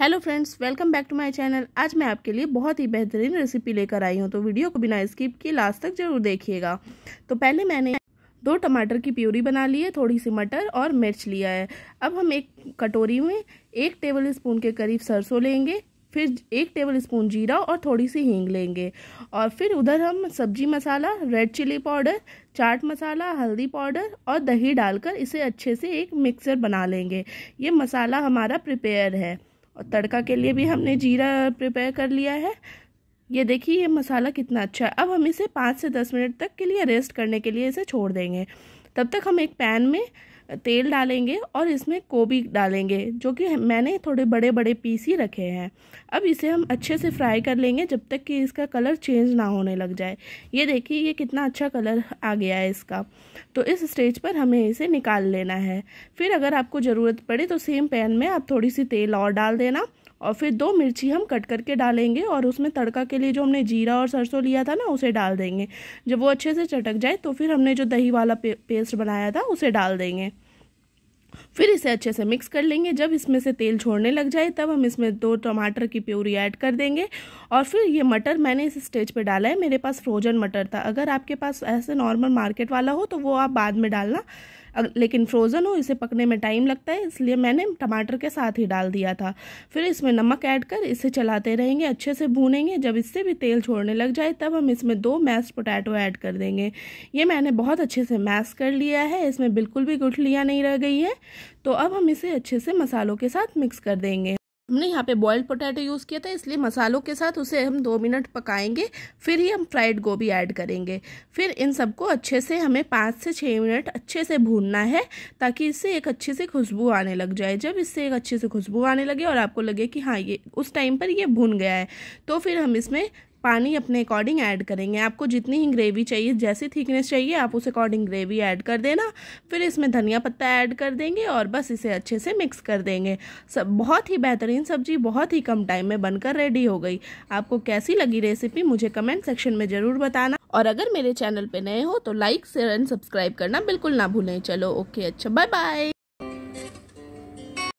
hello friends welcome back to my channel आज मैं आपके लिए बहुत ही बेहतरीन रेसिपी लेकर आई हूँ तो वीडियो को बिना स्किप किए लास्ट तक जरूर देखिएगा तो पहले मैंने दो टमाटर की प्यूरी बना ली है थोड़ी सी मटर और मिर्च लिया है अब हम एक कटोरी में एक टेबल स्पून के करीब सरसों लेंगे फिर एक टेबल स्पून जीरा और थोड़ी सी हींग लेंगे और फिर उधर हम सब्जी masala red chilli powder chaat masala हल्दी पाउडर और दही डालकर इसे अच्छे से एक मिक्सर बना लेंगे ये मसाला हमारा प्रिपेयर है और तड़का के लिए भी हमने जीरा प्रिपेयर कर लिया है ये देखिए ये मसाला कितना अच्छा है अब हम इसे पाँच से दस मिनट तक के लिए रेस्ट करने के लिए इसे छोड़ देंगे तब तक हम एक पैन में तेल डालेंगे और इसमें गोभी डालेंगे जो कि मैंने थोड़े बड़े बड़े पीस ही रखे हैं अब इसे हम अच्छे से फ्राई कर लेंगे जब तक कि इसका कलर चेंज ना होने लग जाए ये देखिए ये कितना अच्छा कलर आ गया है इसका तो इस स्टेज पर हमें इसे निकाल लेना है फिर अगर आपको ज़रूरत पड़े तो सेम पैन में आप थोड़ी सी तेल और डाल देना और फिर दो मिर्ची हम कट करके डालेंगे और उसमें तड़का के लिए जो हमने जीरा और सरसों लिया था ना उसे डाल देंगे जब वो अच्छे से चटक जाए तो फिर हमने जो दही वाला पे, पेस्ट बनाया था उसे डाल देंगे फिर इसे अच्छे से मिक्स कर लेंगे जब इसमें से तेल छोड़ने लग जाए तब हम इसमें दो टमाटर की प्यूरी ऐड कर देंगे और फिर ये मटर मैंने इस स्टेज पे डाला है मेरे पास फ्रोजन मटर था अगर आपके पास ऐसे नॉर्मल मार्केट वाला हो तो वो आप बाद में डालना लेकिन फ्रोज़न हो इसे पकने में टाइम लगता है इसलिए मैंने टमाटर के साथ ही डाल दिया था फिर इसमें नमक ऐड कर इसे चलाते रहेंगे अच्छे से भूनेंगे जब इससे भी तेल छोड़ने लग जाए तब हम इसमें दो मैस पोटैटो ऐड कर देंगे ये मैंने बहुत अच्छे से मैस कर लिया है इसमें बिल्कुल भी गुठलियाँ नहीं रह गई है तो अब हम इसे अच्छे से मसालों के साथ मिक्स कर देंगे हमने यहाँ पे बॉयल्ड पोटैटो यूज़ किया था इसलिए मसालों के साथ उसे हम दो मिनट पकाएंगे फिर ही हम फ्राइड गोभी ऐड करेंगे फिर इन सबको अच्छे से हमें पाँच से छः मिनट अच्छे से भूनना है ताकि इससे एक अच्छे से खुशबू आने लग जाए जब इससे एक अच्छे से खुशबू आने लगे और आपको लगे कि हाँ ये उस टाइम पर ये भून गया है तो फिर हम इसमें पानी अपने अकॉर्डिंग ऐड करेंगे आपको जितनी ही ग्रेवी चाहिए जैसी थिकनेस चाहिए आप उस अकॉर्डिंग ग्रेवी ऐड कर देना फिर इसमें धनिया पत्ता ऐड कर देंगे और बस इसे अच्छे से मिक्स कर देंगे सब बहुत ही बेहतरीन सब्जी बहुत ही कम टाइम में बनकर रेडी हो गई आपको कैसी लगी रेसिपी मुझे कमेंट सेक्शन में ज़रूर बताना और अगर मेरे चैनल पर नए हो तो लाइक शेयर एंड सब्सक्राइब करना बिल्कुल ना भूलें चलो ओके अच्छा बाय बाय